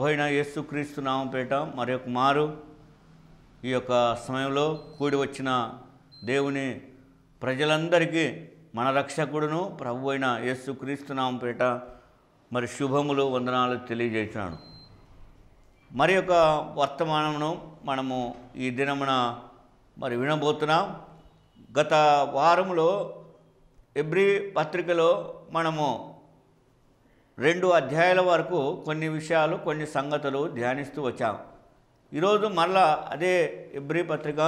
ప్రభైన యేసుక్రీస్తు నామపేట మరొక మారు ఈ యొక్క సమయంలో కూడి వచ్చిన దేవుని ప్రజలందరికీ మన రక్షకుడును ప్రభు అయిన క్రీస్తు నామపేట మరి శుభములు వందనాలు తెలియజేసినాడు మరి యొక్క వర్తమానమును మనము ఈ దినమున మరి వినబోతున్నాం గత వారంలో ఎబ్రి పత్రికలో మనము రెండు అధ్యాయాల వరకు కొన్ని విషయాలు కొన్ని సంగతులు ధ్యానిస్తూ వచ్చాం ఈరోజు మళ్ళా అదే ఎబ్రి పత్రిక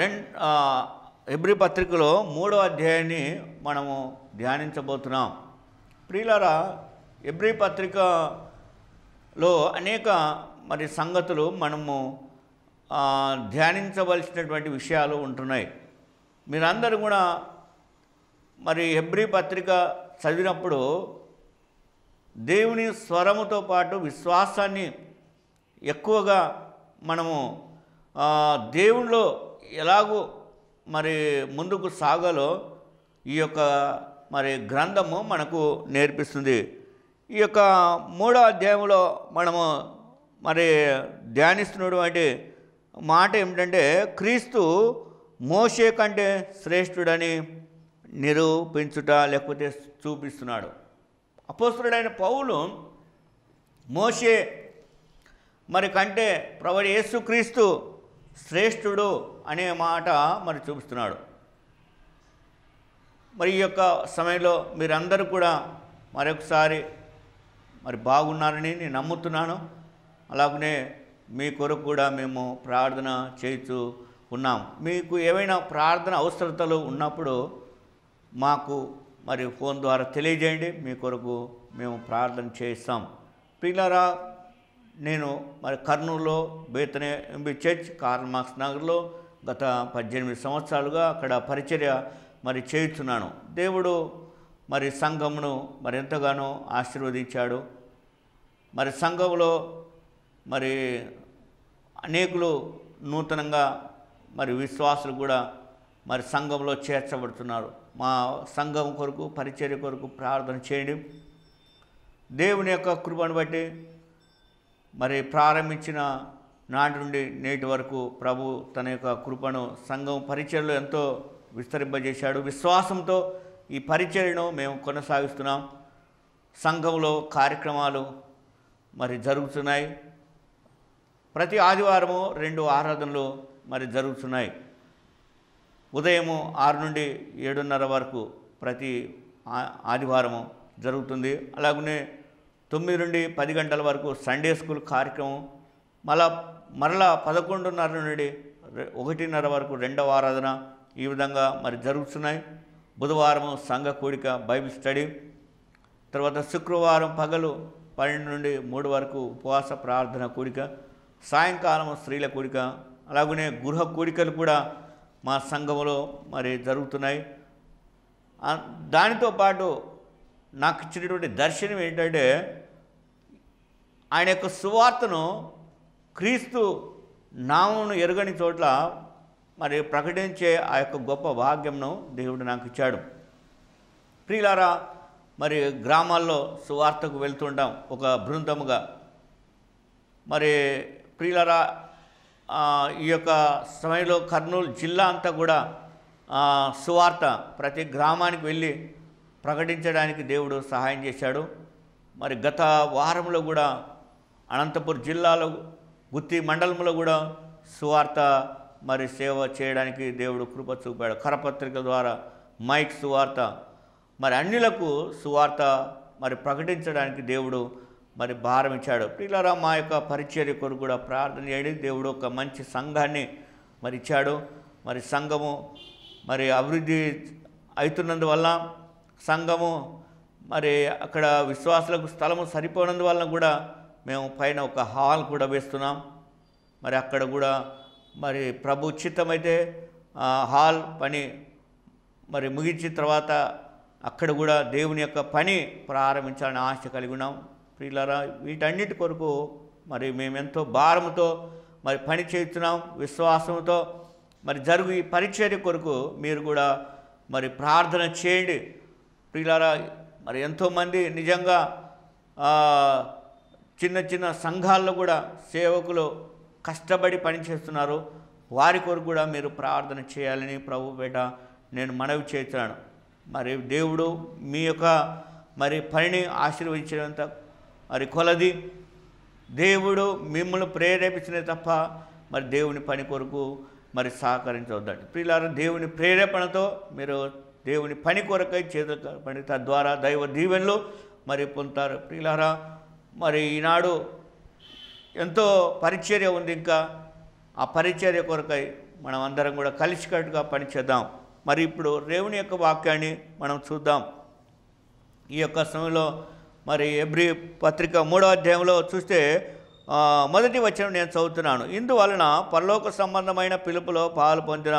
రెండు ఎబ్రి పత్రికలో మూడో అధ్యాయాన్ని మనము ధ్యానించబోతున్నాం ప్రియులరా ఎబ్రి పత్రికలో అనేక మరి సంగతులు మనము ధ్యానించవలసినటువంటి విషయాలు ఉంటున్నాయి మీరందరూ కూడా మరి ఎబ్రి పత్రిక చదివినప్పుడు దేవుని స్వరముతో పాటు విశ్వాసాన్ని ఎక్కువగా మనము దేవునిలో ఎలాగూ మరి ముందుకు సాగాలో ఈ యొక్క మరి గ్రంథము మనకు నేర్పిస్తుంది ఈ యొక్క మూడో అధ్యాయంలో మనము మరి ధ్యానిస్తున్నటువంటి మాట ఏమిటంటే క్రీస్తు మోషే కంటే శ్రేష్ఠుడని నిరూపించుట లేకపోతే చూపిస్తున్నాడు అపోస్తుడైన పౌలు మోషే మరి కంటే ప్రవడి యేసుక్రీస్తు శ్రేష్ఠుడు అనే మాట మరి చూపిస్తున్నాడు మరి ఈ యొక్క సమయంలో మీరందరూ కూడా మరొకసారి మరి బాగున్నారని నేను నమ్ముతున్నాను అలాగనే మీ కొరకు కూడా మేము ప్రార్థన చేస్తూ ఉన్నాం మీకు ఏవైనా ప్రార్థన అవసరతలు ఉన్నప్పుడు మాకు మరి ఫోన్ ద్వారా తెలియజేయండి మీ కొరకు మేము ప్రార్థన చేస్తాం పిల్లరా నేను మరి కర్నూలులో బేతనే ఎంబీ చర్చ్ కార్మాక్స్ నగర్లో గత పద్దెనిమిది సంవత్సరాలుగా అక్కడ పరిచర్య మరి చేయుచున్నాను దేవుడు మరి సంఘమును మరి ఎంతగానో ఆశీర్వదించాడు మరి సంఘంలో మరి అనేకులు నూతనంగా మరి విశ్వాసులు కూడా మరి సంఘంలో చేర్చబడుతున్నారు మా సంఘం కొరకు పరిచర్య కొరకు ప్రార్థన చేయండి దేవుని యొక్క కృపను బట్టి మరి ప్రారంభించిన నాటి నుండి నేటి వరకు ప్రభు తన యొక్క కృపను సంఘం పరిచయలో ఎంతో విస్తరింపజేశాడు విశ్వాసంతో ఈ పరిచర్యను మేము కొనసాగిస్తున్నాం సంఘంలో కార్యక్రమాలు మరి జరుగుతున్నాయి ప్రతి ఆదివారము రెండు ఆరాధనలు మరి జరుగుతున్నాయి ఉదయము ఆరు నుండి ఏడున్నర వరకు ప్రతి ఆదివారము జరుగుతుంది అలాగనే తొమ్మిది నుండి పది గంటల వరకు సండే స్కూల్ కార్యక్రమం మళ్ళా మరలా పదకొండున్నర నుండి ఒకటిన్నర వరకు రెండవ ఆరాధన ఈ విధంగా మరి జరుగుతున్నాయి బుధవారం సంఘ కూడిక బైబిల్ స్టడీ తర్వాత శుక్రవారం పగలు పన్నెండు నుండి మూడు వరకు ఉపవాస ప్రార్థన కూడిక సాయంకాలం స్త్రీల కూడిక అలాగనే గృహ కూడికలు కూడా మా సంఘంలో మరి జరుగుతున్నాయి దానితో పాటు నాకు ఇచ్చినటువంటి దర్శనం ఏంటంటే ఆయన యొక్క సువార్తను క్రీస్తు నామను ఎరుగని చోట్ల మరి ప్రకటించే ఆ యొక్క గొప్ప భాగ్యంను దేవుడు నాకు ఇచ్చాడు ప్రియులారా మరి గ్రామాల్లో సువార్తకు వెళ్తుంటాం ఒక బృందముగా మరి ప్రియులారా ఈ యొక్క సమయంలో కర్నూలు జిల్లా అంతా కూడా సువార్త ప్రతి గ్రామానికి వెళ్ళి ప్రకటించడానికి దేవుడు సహాయం చేశాడు మరి గత వారంలో కూడా అనంతపురం జిల్లాలో గుత్తి మండలంలో కూడా సువార్త మరి సేవ చేయడానికి దేవుడు కృప చూపాడు కరపత్రిక ద్వారా మైక్ సువార్త మరి అన్నిలకు సువార్త మరి ప్రకటించడానికి దేవుడు మరి భారం ఇచ్చాడు పిల్లరా మా యొక్క పరిచర్య కొరకు కూడా ప్రార్థన చేయండి దేవుడు ఒక మంచి సంఘాన్ని మరి ఇచ్చాడు మరి సంఘము మరి అభివృద్ధి అవుతున్నందువల్ల సంఘము మరి అక్కడ విశ్వాసులకు స్థలము సరిపోయినందువల్ల కూడా మేము పైన ఒక హాల్ కూడా వేస్తున్నాం మరి అక్కడ కూడా మరి ప్రభు ఉచితమైతే హాల్ పని మరి ముగించిన తర్వాత అక్కడ కూడా దేవుని యొక్క పని ప్రారంభించాలని ఆశ కలిగి ఉన్నాం ప్రియులారా వీటన్నిటి కొరకు మరి మేమెంతో భారముతో మరి పని చేస్తున్నాం విశ్వాసంతో మరి జరుగు ఈ పరిచర్య కొరకు మీరు కూడా మరి ప్రార్థన చేయండి ప్రియులారా మరి ఎంతోమంది నిజంగా చిన్న చిన్న సంఘాల్లో కూడా సేవకులు కష్టపడి పనిచేస్తున్నారు వారి కొరకు కూడా మీరు ప్రార్థన చేయాలని ప్రభు పేట నేను మనవి చేస్తున్నాను మరి దేవుడు మీ యొక్క మరి పనిని ఆశీర్వదించినంత మరి కొలది దేవుడు మిమ్మల్ని ప్రేరేపించిన తప్ప మరి దేవుని పని కొరకు మరి సహకరించవద్దండి ప్రియులారా దేవుని ప్రేరేపణతో మీరు దేవుని పని కొరకై చేత పని తద్వారా దైవ దీవెనలు మరి పొందుతారు ప్రియులారా మరి ఈనాడు ఎంతో పరిచర్య ఉంది ఇంకా ఆ పరిచర్య కొరకై మనం అందరం కూడా కలిసికట్టుగా పనిచేద్దాం మరి ఇప్పుడు రేవుని యొక్క వాక్యాన్ని మనం చూద్దాం ఈ యొక్క సమయంలో మరి ఎబ్రి పత్రిక మూడో అధ్యాయంలో చూస్తే మొదటి వచ్చిన నేను చదువుతున్నాను ఇందువలన పరలోక సంబంధమైన పిలుపులో పాలు పొందిన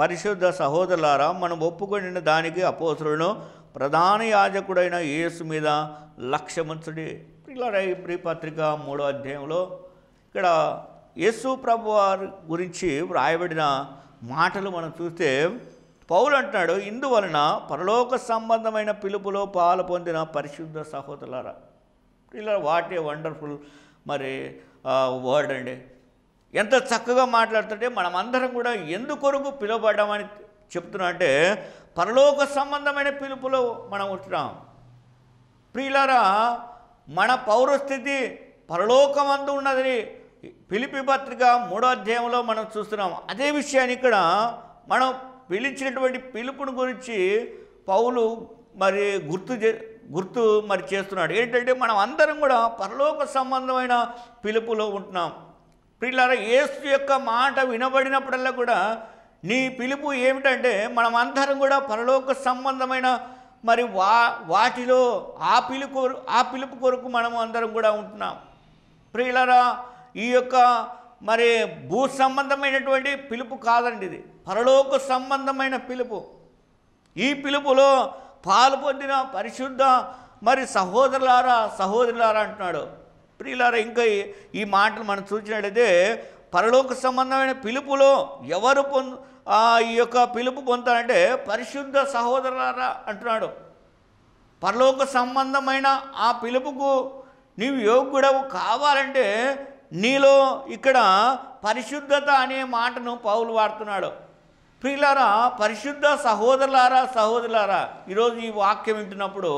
పరిశుద్ధ సహోదరులారా మనం ఒప్పుకొనిన దానికి అపోసులను ప్రధాన యాజకుడైన యేసు మీద లక్ష్యముంచుడి పిల్లరై పత్రిక మూడో అధ్యాయంలో ఇక్కడ యేసు ప్రభు గురించి వ్రాయబడిన మాటలు మనం చూస్తే పౌలు అంటున్నాడు ఇందువలన పరలోక సంబంధమైన పిలుపులో పాలు పొందిన పరిశుద్ధ సహోదరులారా ఇలా వాట్ ఏ వండర్ఫుల్ మరి వర్డ్ అండి ఎంత చక్కగా మాట్లాడుతుంటే మనమందరం కూడా ఎందుకొరకు పిలువబడ్డామని చెప్తున్నా అంటే పరలోక సంబంధమైన పిలుపులో మనం ఉంటున్నాం ప్రియులారా మన పౌరస్థితి పరలోకమందు ఉన్నదని పిలిపి పత్రిక మూడో అధ్యాయంలో మనం చూస్తున్నాం అదే విషయాన్ని ఇక్కడ మనం పిలిచినటువంటి పిలుపుని గురించి పౌలు మరి గుర్తు గుర్తు మరి చేస్తున్నాడు ఏంటంటే మనం అందరం కూడా పరలోక సంబంధమైన పిలుపులో ఉంటున్నాం పిల్లల ఏసు యొక్క మాట వినబడినప్పుడల్లా కూడా నీ పిలుపు ఏమిటంటే మనం అందరం కూడా పరలోక సంబంధమైన మరి వా వాటిలో ఆ పిలు ఆ పిలుపు కొరకు మనం అందరం కూడా ఉంటున్నాం ప్రియులరా ఈ యొక్క మరి భూ సంబంధమైనటువంటి పిలుపు కాదండి ఇది పరలోక సంబంధమైన పిలుపు ఈ పిలుపులో పాలు పొందిన పరిశుద్ధ మరి సహోదరులారా సహోదరులారా అంటున్నాడు ప్రియులారా ఇంకా ఈ మాటలు మనం చూసినట్లయితే పరలోక సంబంధమైన పిలుపులో ఎవరు పొందు ఈ యొక్క పిలుపు పొందుతారంటే పరిశుద్ధ సహోదరులారా అంటున్నాడు పరలోక సంబంధమైన ఆ పిలుపుకు నీవు యోగ్యుడవు కావాలంటే నీలో ఇక్కడ పరిశుద్ధత అనే మాటను పౌలు వాడుతున్నాడు ప్రియులారా పరిశుద్ధ సహోదరులారా సహోదరులారా ఈరోజు ఈ వాక్యం వింటున్నప్పుడు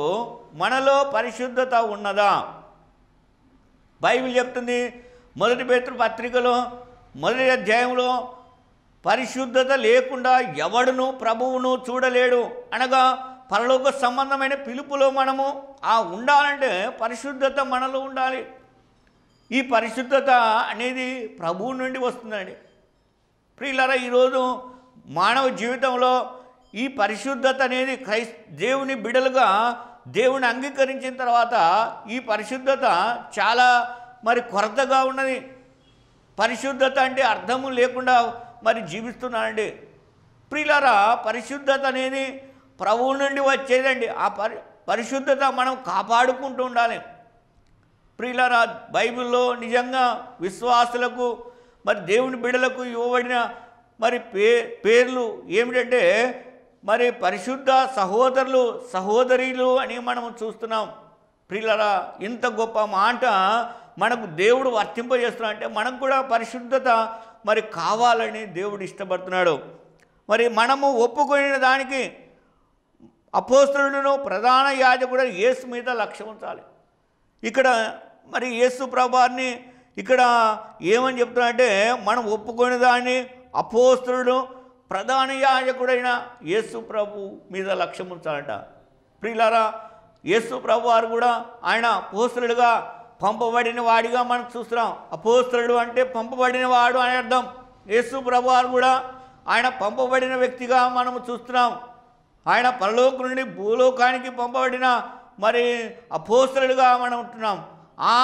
మనలో పరిశుద్ధత ఉన్నదా బైబిల్ చెప్తుంది మొదటి పేతృ పత్రికలో మొదటి అధ్యాయంలో పరిశుద్ధత లేకుండా ఎవడును ప్రభువును చూడలేడు అనగా పరలోక సంబంధమైన పిలుపులో మనము ఆ ఉండాలంటే పరిశుద్ధత మనలో ఉండాలి ఈ పరిశుద్ధత అనేది ప్రభువు నుండి వస్తుందండి ప్రియులారా ఈరోజు మానవ జీవితంలో ఈ పరిశుద్ధత అనేది క్రైస్ దేవుని బిడలుగా దేవుని అంగీకరించిన తర్వాత ఈ పరిశుద్ధత చాలా మరి కొరతగా ఉన్నది పరిశుద్ధత అంటే అర్థము లేకుండా మరి జీవిస్తున్నానండి ప్రియులారా పరిశుద్ధత అనేది ప్రభువు నుండి వచ్చేదండి ఆ పరి పరిశుద్ధత మనం కాపాడుకుంటూ ఉండాలి ప్రియులారా బైబిల్లో నిజంగా విశ్వాసులకు మరి దేవుని బిడలకు ఇవ్వబడిన మరి పే పేర్లు ఏమిటంటే మరి పరిశుద్ధ సహోదరులు సహోదరీలు అని మనం చూస్తున్నాం ప్రియులరా ఇంత గొప్ప మాట మనకు దేవుడు వర్తింపజేస్తున్నా అంటే మనకు కూడా పరిశుద్ధత మరి కావాలని దేవుడు ఇష్టపడుతున్నాడు మరి మనము ఒప్పుకునే దానికి అపోస్తుడును ప్రధాన కూడా యేసు మీద లక్ష్యం ఉంచాలి ఇక్కడ మరి యేసు ప్రభాన్ని ఇక్కడ ఏమని చెప్తున్నా అంటే మనం ఒప్పుకునే దాన్ని అపోస్తుడు ప్రధాన యాజకుడైన యేసు ప్రభు మీద లక్ష్యం ఉంచాలట ప్రియులారా యేసు ప్రభు వారు కూడా ఆయన పోస్తులుగా పంపబడిన వాడిగా మనం చూస్తున్నాం అపోస్తుడు అంటే పంపబడిన వాడు అని అర్థం యేసు ప్రభు వారు కూడా ఆయన పంపబడిన వ్యక్తిగా మనము చూస్తున్నాం ఆయన పరలోక నుండి భూలోకానికి పంపబడిన మరి అపోస్తులుగా మనం ఉంటున్నాం ఆ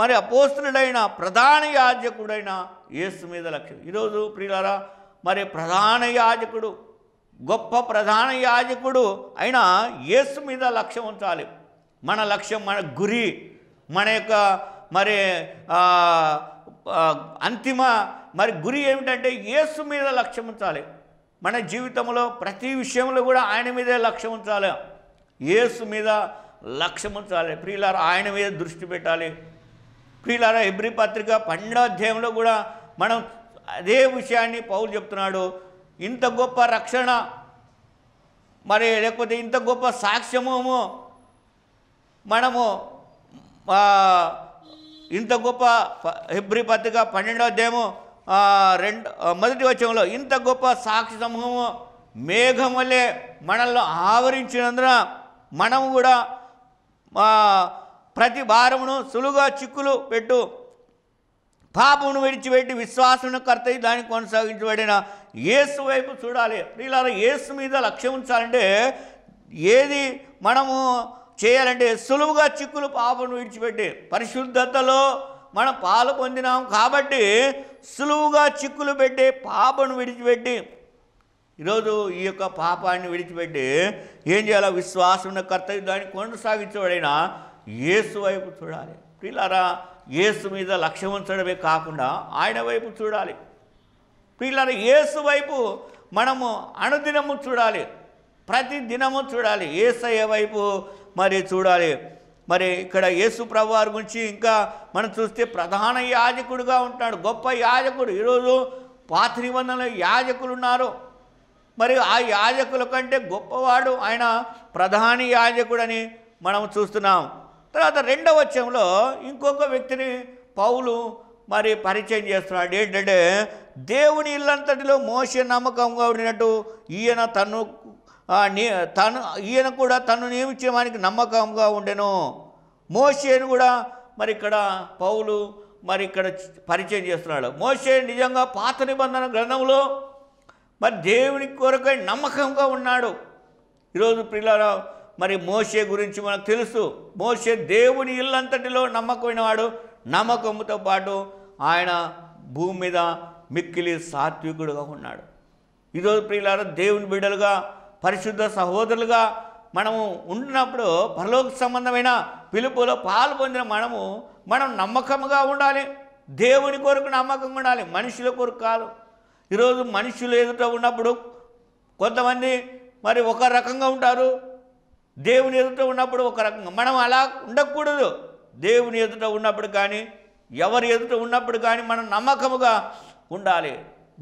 మరి అపోస్తుడైన ప్రధాన యాజకుడైన యేసు మీద లక్ష్యం ఈరోజు ప్రియులారా మరి ప్రధాన యాజకుడు గొప్ప ప్రధాన యాజకుడు అయినా యేసు మీద లక్ష్యం ఉంచాలి మన లక్ష్యం మన గురి మన యొక్క మరి అంతిమ మరి గురి ఏమిటంటే యేసు మీద లక్ష్యం ఉంచాలి మన జీవితంలో ప్రతి విషయంలో కూడా ఆయన మీదే లక్ష్యం ఉంచాలి యేసు మీద లక్ష్యం ఉంచాలి ప్రియులారా ఆయన మీద దృష్టి పెట్టాలి ప్రియులారా ఎబ్రి పత్రిక పండు అధ్యాయంలో కూడా మనం అదే విషయాన్ని పౌలు చెప్తున్నాడు ఇంత గొప్ప రక్షణ మరి లేకపోతే ఇంత గొప్ప సాక్ష్యము మనము ఇంత గొప్ప ఫిబ్రి పత్రిక పన్నెండో దేము రెండు మొదటి వచ్చంలో ఇంత గొప్ప సాక్షి సమూహము మేఘం వల్లే మనల్ని ఆవరించినందున మనము కూడా ప్రతి భారమును సులుగా చిక్కులు పెట్టు పాపమును విడిచిపెట్టి విశ్వాసమును కర్తయి దాన్ని కొనసాగించబడిన యేసు వైపు చూడాలి ప్రియులారా యేసు మీద లక్ష్యం ఉంచాలంటే ఏది మనము చేయాలంటే సులువుగా చిక్కులు పాపను విడిచిపెట్టి పరిశుద్ధతలో మనం పాలు పొందినాం కాబట్టి సులువుగా చిక్కులు పెట్టి పాపను విడిచిపెట్టి ఈరోజు ఈ యొక్క పాపాన్ని విడిచిపెట్టి ఏం చేయాలో విశ్వాసం కర్తవ్యం దాన్ని కొనసాగించబడిన యేసు వైపు చూడాలి పిల్లరా యేసు మీద లక్ష్యం ఉంచడమే కాకుండా ఆయన వైపు చూడాలి పిల్లల యేసు వైపు మనము అనుదినము చూడాలి ప్రతి దినము చూడాలి ఏసయ్య వైపు మరి చూడాలి మరి ఇక్కడ యేసు వారి గురించి ఇంకా మనం చూస్తే ప్రధాన యాజకుడుగా ఉంటాడు గొప్ప యాజకుడు ఈరోజు పాత్రివందన యాజకులు ఉన్నారు మరి ఆ యాజకుల కంటే గొప్పవాడు ఆయన ప్రధాని యాజకుడని మనం చూస్తున్నాం తర్వాత రెండవ వచ్చంలో ఇంకొక వ్యక్తిని పౌలు మరి పరిచయం చేస్తున్నాడు ఏంటంటే దేవుని ఇల్లంతటిలో మోస నమ్మకంగా ఉండినట్టు ఈయన తను తను ఈయన కూడా తను నియమించే వానికి నమ్మకంగా ఉండెను మోసేను కూడా మరి ఇక్కడ పౌలు మరి ఇక్కడ పరిచయం చేస్తున్నాడు మోసే నిజంగా పాత నిబంధన గ్రంథంలో మరి దేవుని కొరకై నమ్మకంగా ఉన్నాడు ఈరోజు పిల్లల మరి మోషే గురించి మనకు తెలుసు మోషే దేవుని ఇల్లంతటిలో నమ్మకమైనవాడు నమ్మకంతో పాటు ఆయన భూమి మీద మిక్కిలి సాత్వికుడుగా ఉన్నాడు ఈరోజు ప్రియులారా దేవుని బిడ్డలుగా పరిశుద్ధ సహోదరులుగా మనము ఉన్నప్పుడు పరలోక సంబంధమైన పిలుపులో పాలు పొందిన మనము మనం నమ్మకంగా ఉండాలి దేవుని కొరకు నమ్మకంగా ఉండాలి మనుషుల కొరకు కాదు ఈరోజు మనుషులు ఎదుట ఉన్నప్పుడు కొంతమంది మరి ఒక రకంగా ఉంటారు దేవుని ఎదుట ఉన్నప్పుడు ఒక రకంగా మనం అలా ఉండకూడదు దేవుని ఎదుట ఉన్నప్పుడు కానీ ఎవరి ఎదుట ఉన్నప్పుడు కానీ మనం నమ్మకముగా ఉండాలి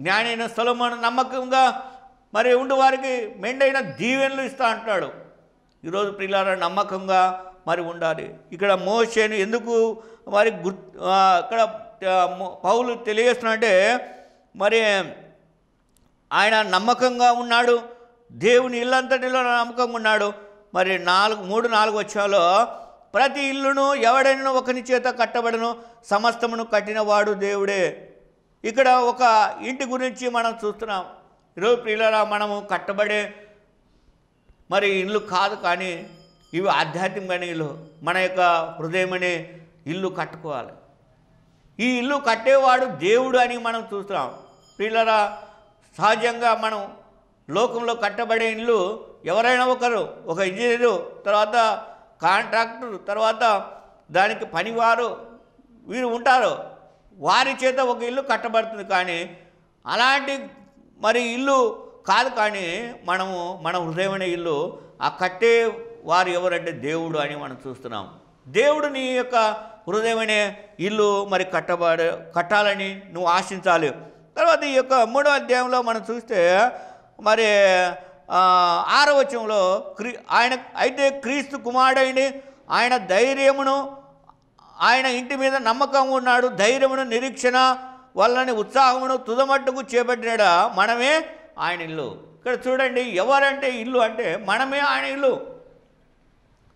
జ్ఞానైన స్థలం నమ్మకంగా మరి ఉండి వారికి మెండైన దీవెనలు ఇస్తా అంటాడు ఈరోజు పిల్లల నమ్మకంగా మరి ఉండాలి ఇక్కడ మోసేను ఎందుకు మరి గుర్ ఇక్కడ పౌలు తెలియజేస్తున్నాడే మరి ఆయన నమ్మకంగా ఉన్నాడు దేవుని ఇల్లంతటిలో నమ్మకంగా ఉన్నాడు మరి నాలుగు మూడు నాలుగు వచ్చాలో ప్రతి ఇల్లును ఎవడైనా ఒకని చేత కట్టబడను సమస్తమును కట్టినవాడు దేవుడే ఇక్కడ ఒక ఇంటి గురించి మనం చూస్తున్నాం ఈరోజు ప్రియులరా మనము కట్టబడే మరి ఇల్లు కాదు కానీ ఇవి ఆధ్యాత్మికమైన ఇల్లు మన యొక్క హృదయమనే ఇల్లు కట్టుకోవాలి ఈ ఇల్లు కట్టేవాడు దేవుడు అని మనం చూస్తున్నాం ప్రియులరా సహజంగా మనం లోకంలో కట్టబడే ఇండ్లు ఎవరైనా ఒకరు ఒక ఇంజనీరు తర్వాత కాంట్రాక్టర్ తర్వాత దానికి పనివారు వీరు ఉంటారు వారి చేత ఒక ఇల్లు కట్టబడుతుంది కానీ అలాంటి మరి ఇల్లు కాదు కానీ మనము మన హృదయమైన ఇల్లు ఆ కట్టే వారు ఎవరంటే దేవుడు అని మనం చూస్తున్నాం దేవుడు నీ యొక్క హృదయమైన ఇల్లు మరి కట్టబడ కట్టాలని నువ్వు ఆశించాలి తర్వాత ఈ యొక్క మూడో అధ్యాయంలో మనం చూస్తే మరి ఆరవచంలో క్రీ ఆయన అయితే క్రీస్తు కుమారుడైంది ఆయన ధైర్యమును ఆయన ఇంటి మీద నమ్మకం ఉన్నాడు ధైర్యమును నిరీక్షణ వల్లని ఉత్సాహమును తుదమట్టుకు చేపట్టినడ మనమే ఆయన ఇల్లు ఇక్కడ చూడండి ఎవరంటే ఇల్లు అంటే మనమే ఆయన ఇల్లు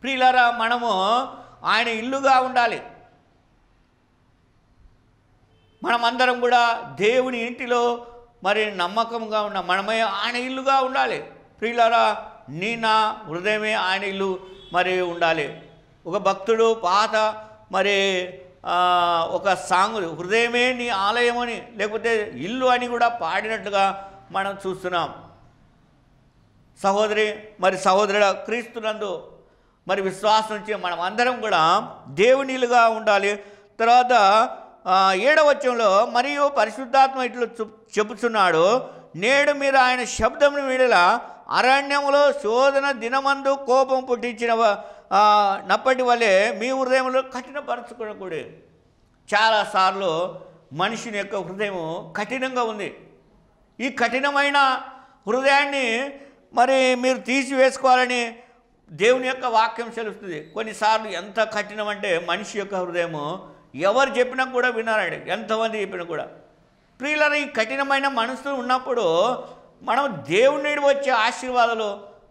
ప్రియులరా మనము ఆయన ఇల్లుగా ఉండాలి మనమందరం కూడా దేవుని ఇంటిలో మరి నమ్మకంగా ఉన్న మనమే ఆయన ఇల్లుగా ఉండాలి ప్రియులారా నీ నా హృదయమే ఆయన ఇల్లు మరి ఉండాలి ఒక భక్తుడు పాత మరి ఒక సాంగ్ హృదయమే నీ ఆలయం అని లేకపోతే ఇల్లు అని కూడా పాడినట్టుగా మనం చూస్తున్నాం సహోదరి మరి సహోదరుడు క్రీస్తునందు మరి విశ్వాసం నుంచి మనం అందరం కూడా దేవునిలుగా ఉండాలి తర్వాత ఏడవచంలో మరియు పరిశుద్ధాత్మ ఇట్లు చెబుతున్నాడు నేడు మీరు ఆయన శబ్దం విడల అరణ్యములో శోధన దినమందు కోపం పుట్టించిన నప్పటి వలె మీ హృదయంలో కఠినపరచుకునకూడదు చాలాసార్లు మనిషిని యొక్క హృదయం కఠినంగా ఉంది ఈ కఠినమైన హృదయాన్ని మరి మీరు తీసివేసుకోవాలని దేవుని యొక్క వాక్యం చెలుస్తుంది కొన్నిసార్లు ఎంత కఠినం అంటే మనిషి యొక్క హృదయము ఎవరు చెప్పినా కూడా వినాలండి ఎంతమంది చెప్పినా కూడా ప్రియులన ఈ కఠినమైన మనసు ఉన్నప్పుడు మనం దేవుని వచ్చే ఆశీర్వాదాలు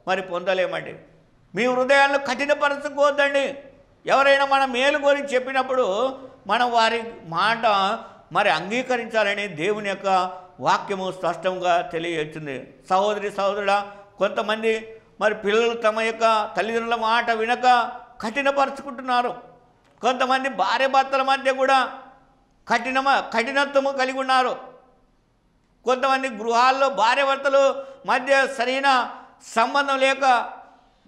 మరి పొందలేమండి మీ హృదయాలను కఠినపరచుకోవద్దండి ఎవరైనా మన మేలు గురించి చెప్పినప్పుడు మనం వారి మాట మరి అంగీకరించాలని దేవుని యొక్క వాక్యము స్పష్టంగా తెలియజేస్తుంది సహోదరి సహోదరుడ కొంతమంది మరి పిల్లలు తమ యొక్క తల్లిదండ్రుల మాట వినక కఠినపరుచుకుంటున్నారు కొంతమంది భార్య భర్తల మధ్య కూడా కఠినమ కఠినత్వము కలిగి ఉన్నారు కొంతమంది గృహాల్లో భార్య భర్తలు మధ్య సరైన సంబంధం లేక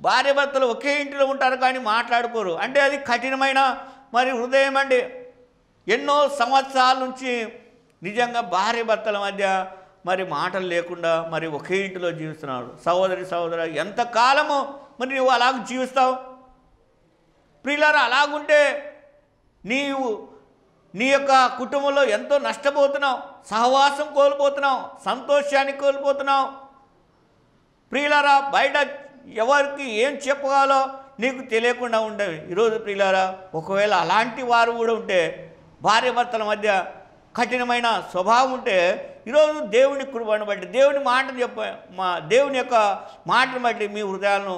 భార్య భర్తలు ఒకే ఇంటిలో ఉంటారు కానీ మాట్లాడుకోరు అంటే అది కఠినమైన మరి హృదయం అండి ఎన్నో సంవత్సరాల నుంచి నిజంగా భార్య భర్తల మధ్య మరి మాటలు లేకుండా మరి ఒకే ఇంటిలో జీవిస్తున్నాడు సహోదరి సహోదరు ఎంతకాలము మరి నువ్వు అలాగ జీవిస్తావు ప్రియులారా అలాగుంటే నీవు నీ యొక్క కుటుంబంలో ఎంతో నష్టపోతున్నావు సహవాసం కోల్పోతున్నావు సంతోషాన్ని కోల్పోతున్నావు ప్రియులారా బయట ఎవరికి ఏం చెప్పగాలో నీకు తెలియకుండా ఉండేవి ఈరోజు ప్రియులారా ఒకవేళ అలాంటి వారు కూడా ఉంటే భార్యభర్తల మధ్య కఠినమైన స్వభావం ఉంటే ఈరోజు దేవుని కృపను బట్టి దేవుని మాటను చెప్ప మా దేవుని యొక్క మాటను బట్టి మీ హృదయాలను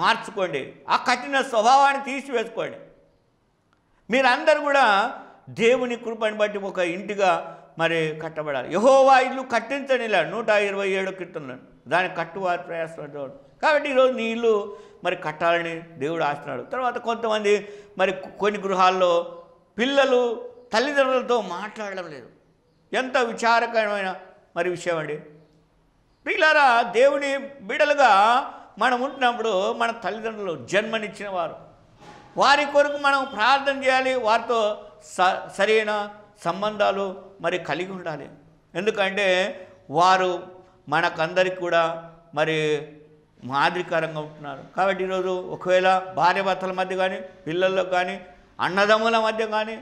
మార్చుకోండి ఆ కఠిన స్వభావాన్ని తీసివేసుకోండి మీరందరూ కూడా దేవుని కృపని బట్టి ఒక ఇంటిగా మరి కట్టబడాలి యహోవా ఇల్లు ఇలా నూట ఇరవై ఏడు కీర్తనలు దాన్ని కట్టువారు ప్రయాసపడ్డాడు కాబట్టి ఈరోజు నీ ఇల్లు మరి కట్టాలని దేవుడు ఆస్తున్నాడు తర్వాత కొంతమంది మరి కొన్ని గృహాల్లో పిల్లలు తల్లిదండ్రులతో మాట్లాడడం లేదు ఎంత విచారకరమైన మరి విషయం అండి పిల్లరా దేవుని బిడలుగా మనం ఉంటున్నప్పుడు మన తల్లిదండ్రులు జన్మనిచ్చిన వారు వారి కొరకు మనం ప్రార్థన చేయాలి వారితో స సరైన సంబంధాలు మరి కలిగి ఉండాలి ఎందుకంటే వారు మనకందరికి కూడా మరి మాదిరికరంగా ఉంటున్నారు కాబట్టి ఈరోజు ఒకవేళ భర్తల మధ్య కానీ పిల్లల్లో కానీ అన్నదమ్ముల మధ్య కానీ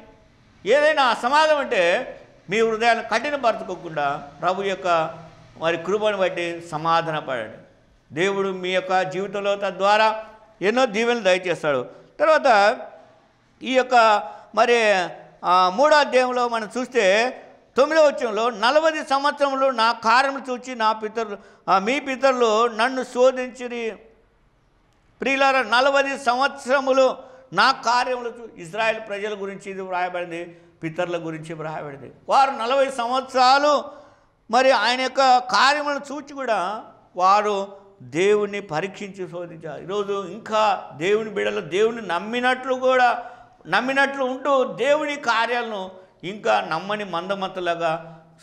ఏదైనా అసమాధం అంటే మీ హృదయాన్ని కఠినపరచుకోకుండా ప్రభు యొక్క మరి కృపను బట్టి సమాధానపడండి దేవుడు మీ యొక్క జీవితంలో తద్వారా ఎన్నో దీవెనలు దయచేస్తాడు తర్వాత ఈ యొక్క మరి మూడో అధ్యాయంలో మనం చూస్తే తొమ్మిదో వచ్చంలో నలభై సంవత్సరంలో నా కారణం చూచి నా పితరులు మీ పితరులు నన్ను శోధించి ప్రియులార నలభై సంవత్సరములు నా కార్యములు చూ ఇజ్రాయెల్ ప్రజల గురించి ఇది వ్రాయబడింది పితరుల గురించి వ్రాయబడింది వారు నలభై సంవత్సరాలు మరి ఆయన యొక్క కార్యములను చూచి కూడా వారు దేవుణ్ణి పరీక్షించి శోధించాలి ఈరోజు ఇంకా దేవుని బిడలు దేవుని నమ్మినట్లు కూడా నమ్మినట్లు ఉంటూ దేవుని కార్యాలను ఇంకా నమ్మని మందమతలుగా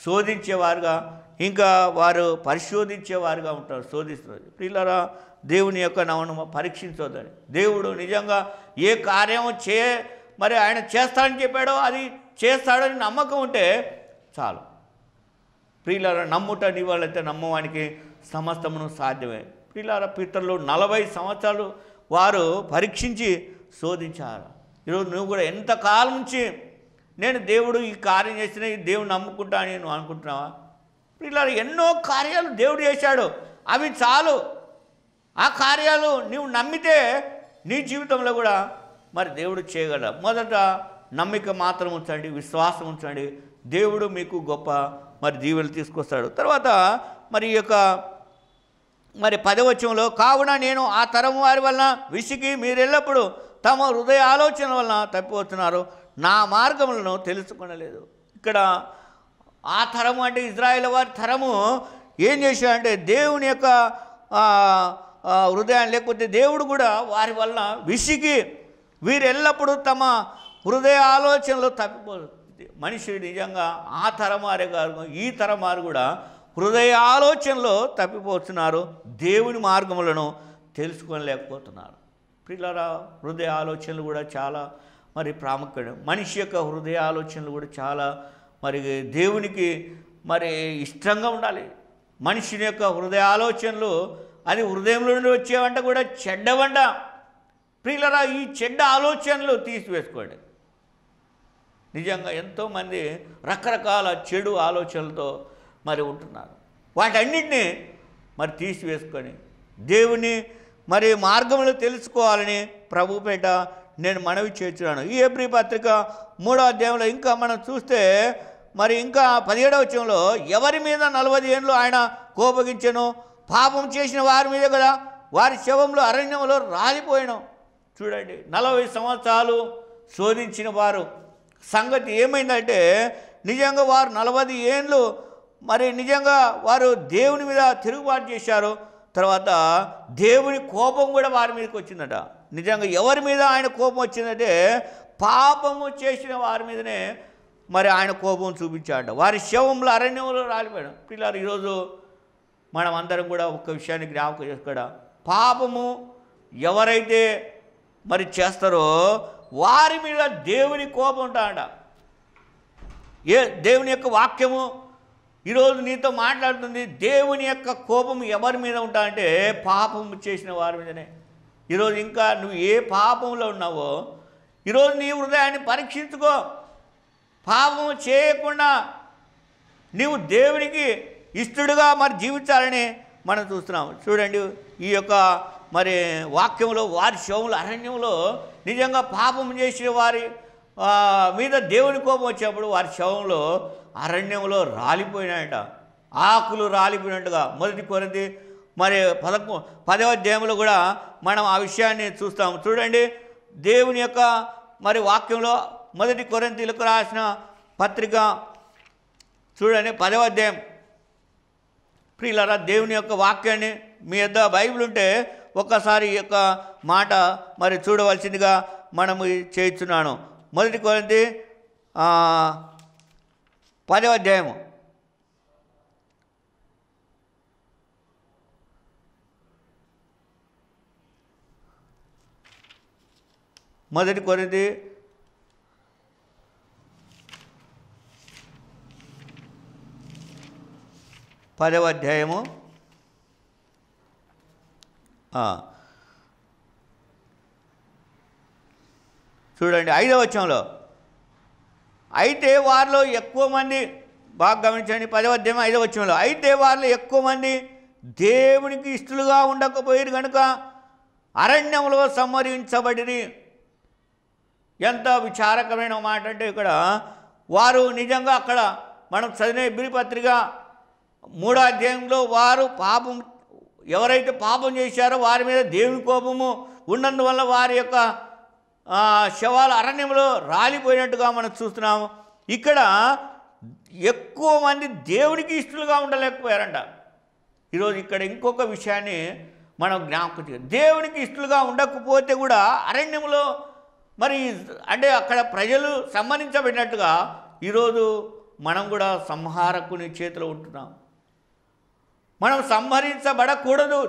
శోధించేవారుగా ఇంకా వారు పరిశోధించేవారుగా ఉంటారు శోధిస్తున్నారు పిల్లరా దేవుని యొక్క నవను పరీక్షించొద్దని దేవుడు నిజంగా ఏ కార్యం చే మరి ఆయన చేస్తాడని చెప్పాడో అది చేస్తాడని నమ్మకం ఉంటే చాలు ప్రియుల నమ్ముట నీ వాళ్ళైతే నమ్మవానికి సమస్తమును సాధ్యమే పిల్లల పితరులు నలభై సంవత్సరాలు వారు పరీక్షించి శోధించారు ఈరోజు నువ్వు కూడా ఎంతకాలం నుంచి నేను దేవుడు ఈ కార్యం చేసిన ఈ దేవుడు నమ్ముకుంటా నేను అనుకుంటున్నావా పిల్లల ఎన్నో కార్యాలు దేవుడు చేశాడు అవి చాలు ఆ కార్యాలు నీవు నమ్మితే నీ జీవితంలో కూడా మరి దేవుడు చేయగల మొదట నమ్మిక మాత్రం ఉంచండి విశ్వాసం ఉంచండి దేవుడు మీకు గొప్ప మరి జీవులు తీసుకొస్తాడు తర్వాత మరి ఈ యొక్క మరి పదవచనంలో కావున నేను ఆ తరం వారి వలన విసిగి మీరెల్లప్పుడూ తమ హృదయ ఆలోచన వలన తప్పిపోతున్నారు నా మార్గములను తెలుసుకునలేదు ఇక్కడ ఆ తరము అంటే ఇజ్రాయేల్ వారి తరము ఏం చేశాడంటే దేవుని యొక్క హృదయం లేకపోతే దేవుడు కూడా వారి వలన విసిగి వీరెల్లప్పుడూ తమ హృదయ ఆలోచనలు తప్పిపోతుంది మనిషి నిజంగా ఆ తరం వారే కాదు ఈ తరం వారు కూడా హృదయ ఆలోచనలో తప్పిపోతున్నారు దేవుని మార్గములను తెలుసుకోలేకపోతున్నారు పిల్లరా హృదయ ఆలోచనలు కూడా చాలా మరి ప్రాముఖ్యం మనిషి యొక్క హృదయ ఆలోచనలు కూడా చాలా మరి దేవునికి మరి ఇష్టంగా ఉండాలి మనిషిని యొక్క హృదయ ఆలోచనలు అది హృదయంలో నుండి వచ్చేవంట కూడా చెడ్డవంట ప్రియులరా ఈ చెడ్డ ఆలోచనలు తీసివేసుకోండి నిజంగా ఎంతోమంది రకరకాల చెడు ఆలోచనలతో మరి ఉంటున్నారు వాటన్నింటినీ మరి తీసివేసుకొని దేవుని మరి మార్గములు తెలుసుకోవాలని ప్రభుపేట నేను మనవి చేస్తున్నాను ఈ ఏప్రిల్ పత్రిక మూడో అధ్యాయంలో ఇంకా మనం చూస్తే మరి ఇంకా పదిహేడవ చంలో ఎవరి మీద నలభై ఏళ్ళు ఆయన కోపగించను పాపం చేసిన వారి మీద కదా వారి శవంలో అరణ్యంలో రాలిపోయాను చూడండి నలభై సంవత్సరాలు శోధించిన వారు సంగతి ఏమైందంటే నిజంగా వారు నలభై ఏండ్లు మరి నిజంగా వారు దేవుని మీద తిరుగుబాటు చేశారు తర్వాత దేవుని కోపం కూడా వారి మీదకి వచ్చిందట నిజంగా ఎవరి మీద ఆయన కోపం వచ్చిందంటే పాపము చేసిన వారి మీదనే మరి ఆయన కోపం చూపించాడు వారి శవంలో అరణ్యంలో రాలిపోయాడు పిల్లలు ఈరోజు మనం అందరం కూడా ఒక్క విషయాన్ని జ్ఞాపకం చేసుకోడా పాపము ఎవరైతే మరి చేస్తారో వారి మీద దేవుని కోపం ఉంటాడ ఏ దేవుని యొక్క వాక్యము ఈరోజు నీతో మాట్లాడుతుంది దేవుని యొక్క కోపం ఎవరి మీద అంటే పాపం చేసిన వారి మీదనే ఈరోజు ఇంకా నువ్వు ఏ పాపంలో ఉన్నావో ఈరోజు నీ హృదయాన్ని పరీక్షించుకో పాపం చేయకుండా నీవు దేవునికి ఇష్టడుగా మరి జీవించాలని మనం చూస్తున్నాం చూడండి ఈ యొక్క మరి వాక్యంలో వారి శవంలో అరణ్యంలో నిజంగా పాపం చేసే వారి మీద దేవుని కోపం వచ్చినప్పుడు వారి శవంలో అరణ్యంలో రాలిపోయినాయట ఆకులు రాలిపోయినట్టుగా మొదటి కొరింది మరి పదకొ పదవ అధ్యాయంలో కూడా మనం ఆ విషయాన్ని చూస్తాము చూడండి దేవుని యొక్క మరి వాక్యంలో మొదటి కొరంతీలకు రాసిన పత్రిక చూడండి పదవ అధ్యాయం ప్రియులరా దేవుని యొక్క వాక్యాన్ని మీ యొక్క బైబిల్ ఉంటే ఒక్కసారి యొక్క మాట మరి చూడవలసిందిగా మనము చేస్తున్నాను మొదటి కొరింది పదవ అధ్యాయము మొదటి కొరింది పదవ అధ్యాయము చూడండి ఐదవ వచ్చంలో అయితే వారిలో ఎక్కువ మంది బాగా గమనించండి పదవ ఐదవ వచ్చంలో అయితే వారిలో ఎక్కువ మంది దేవునికి ఇష్టలుగా ఉండకపోయారు కనుక అరణ్యంలో సంహరించబడిరి ఎంత విచారకమైన మాట అంటే ఇక్కడ వారు నిజంగా అక్కడ మనం చదివిన బిరిపత్రిక మూడో అధ్యాయంలో వారు పాపం ఎవరైతే పాపం చేశారో వారి మీద దేవుని కోపము ఉన్నందువల్ల వారి యొక్క శవాలు అరణ్యంలో రాలిపోయినట్టుగా మనం చూస్తున్నాము ఇక్కడ ఎక్కువ మంది దేవుడికి ఇష్టలుగా ఉండలేకపోయారంట ఈరోజు ఇక్కడ ఇంకొక విషయాన్ని మనం జ్ఞాపకం దేవునికి ఇష్టలుగా ఉండకపోతే కూడా అరణ్యంలో మరి అంటే అక్కడ ప్రజలు సంబంధించబడినట్టుగా ఈరోజు మనం కూడా సంహారకుని చేతిలో ఉంటున్నాం మనం సంహరించబడకూడదు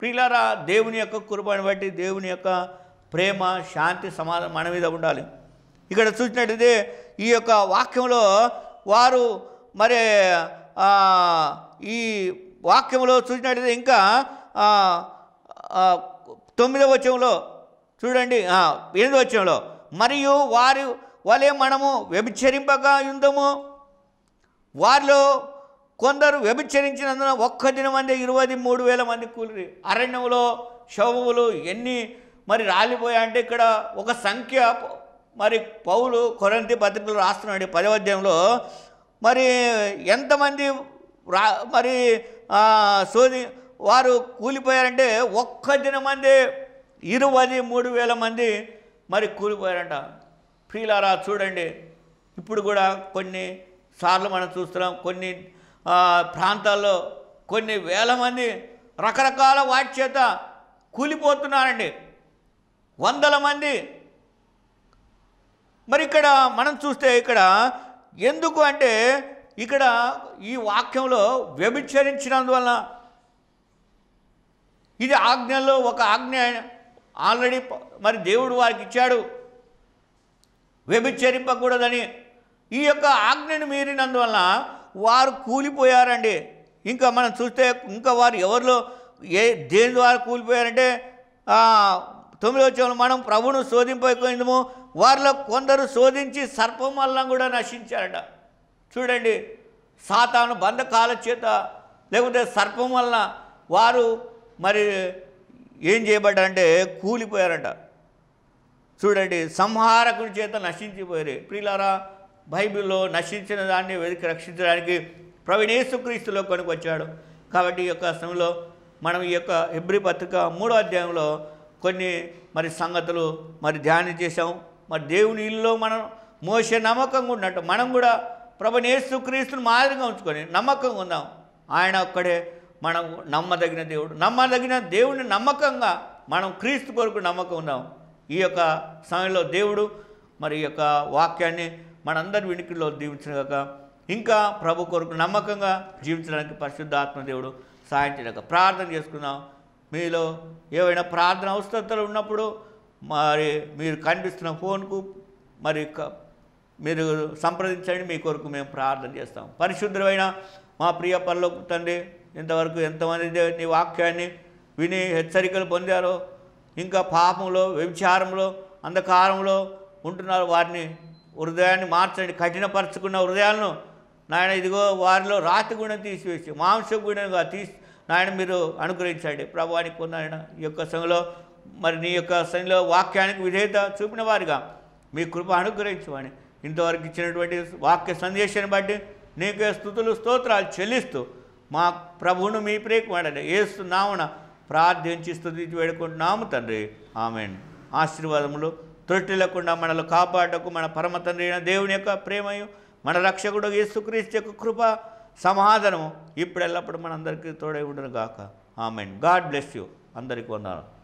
ప్రియులారా దేవుని యొక్క కురుబని బట్టి దేవుని యొక్క ప్రేమ శాంతి సమాధానం మన మీద ఉండాలి ఇక్కడ చూసినట్టయితే ఈ యొక్క వాక్యంలో వారు మరి ఈ వాక్యంలో చూసినట్టయితే ఇంకా తొమ్మిదవ వచ్చంలో చూడండి ఎనిమిదవ వచ్చంలో మరియు వారి వలె మనము వ్యభిచరింపగా ఉందము వారిలో కొందరు వ్యభిచరించినందున ఒక్క దిన మంది ఇరవై మూడు వేల మంది కూలి అరణ్యంలో శవములు ఎన్ని మరి రాలిపోయా అంటే ఇక్కడ ఒక సంఖ్య మరి పౌలు కొరంతి పత్రికలు రాస్తున్నాడు పదవద్యంలో మరి ఎంతమంది రా మరి సోది వారు కూలిపోయారంటే ఒక్క మంది ఇరవై మూడు వేల మంది మరి కూలిపోయారంట ఫీలారా చూడండి ఇప్పుడు కూడా కొన్ని సార్లు మనం చూస్తున్నాం కొన్ని ప్రాంతాల్లో కొన్ని వేల మంది రకరకాల వాటి చేత కూలిపోతున్నారండి వందల మంది మరి ఇక్కడ మనం చూస్తే ఇక్కడ ఎందుకు అంటే ఇక్కడ ఈ వాక్యంలో వ్యభిచరించినందువలన ఇది ఆజ్ఞలో ఒక ఆజ్ఞ ఆల్రెడీ మరి దేవుడు వారికి ఇచ్చాడు వ్యభిచరింపకూడదని ఈ యొక్క ఆజ్ఞను మీరినందువల్ల వారు కూలిపోయారండి ఇంకా మనం చూస్తే ఇంకా వారు ఎవరిలో ఏ దేని ద్వారా కూలిపోయారంటే తొమ్మిది వచ్చేవాళ్ళు మనం ప్రభును శోధింపకుందము వారిలో కొందరు శోధించి సర్పం వల్ల కూడా నశించారట చూడండి సాతాను బంధకాల చేత లేకపోతే సర్పం వలన వారు మరి ఏం చేయబడ్డారంటే కూలిపోయారట చూడండి సంహారకుడి చేత నశించిపోయారు ప్రియులారా బైబిల్లో నశించిన దాన్ని వెతికి రక్షించడానికి ప్రవీణేసుక్రీస్తులో కొనుకొచ్చాడు కాబట్టి ఈ యొక్క సమయంలో మనం ఈ యొక్క ఎబ్రి పత్రిక మూడో అధ్యాయంలో కొన్ని మరి సంగతులు మరి ధ్యానం చేసాం మరి దేవుని ఇల్లు మనం మోసే నమ్మకంగా ఉన్నట్టు మనం కూడా ప్రభు నేస్తు క్రీస్తుని మాదిరిగా ఉంచుకొని నమ్మకంగా ఉందాం ఆయన ఒక్కడే మనం నమ్మదగిన దేవుడు నమ్మదగిన దేవుని నమ్మకంగా మనం క్రీస్తు కొరకు నమ్మకం ఉందాం ఈ యొక్క సమయంలో దేవుడు మరి యొక్క వాక్యాన్ని మనందరి వినికిలో దీవించినగాక ఇంకా ప్రభు కొరకు నమ్మకంగా జీవించడానికి పరిశుద్ధాత్మ దేవుడు సాయం చేయక ప్రార్థన చేసుకుందాం మీలో ఏవైనా ప్రార్థన అవసరతలు ఉన్నప్పుడు మరి మీరు కనిపిస్తున్న ఫోన్కు మరి మీరు సంప్రదించండి మీ కొరకు మేము ప్రార్థన చేస్తాం పరిశుద్ధమైన మా ప్రియ పనిలో తండ్రి ఇంతవరకు ఎంతమంది నీ వాక్యాన్ని విని హెచ్చరికలు పొందారో ఇంకా పాపంలో వ్యభిచారంలో అంధకారంలో ఉంటున్నారు వారిని హృదయాన్ని మార్చండి కఠినపరచుకున్న హృదయాలను నాయన ఇదిగో వారిలో రాతి గుణం తీసివేసి మాంస గుణంగా తీసి నాయన మీరు అనుగ్రహించండి ప్రభానికి పొందాయన ఈ యొక్క సంఘంలో మరి నీ యొక్క సంఘంలో వాక్యానికి విధేయత చూపిన వారిగా మీ కృప అనుగ్రహించమని ఇంతవరకు ఇచ్చినటువంటి వాక్య సందేశాన్ని బట్టి నీకు స్థుతులు స్తోత్రాలు చెల్లిస్తూ మా ప్రభువును మీ ప్రేకుమాడని ఏస్తున్నామున ప్రార్థించి స్థుతి వేడుకుంటున్నాము తండ్రి ఆమె ఆశీర్వాదములు తొట్టి లేకుండా మనల్ని కాపాడకు మన పరమ తండ్రి అయిన దేవుని యొక్క ప్రేమయు మన రక్షకుడు యేసుక్రీస్తు యొక్క కృప సమాధానము ఇప్పుడెల్లప్పుడు మనందరికీ తోడై ఉండును గాక ఆమెన్ గాడ్ బ్లెస్ యూ అందరికీ వందనాలు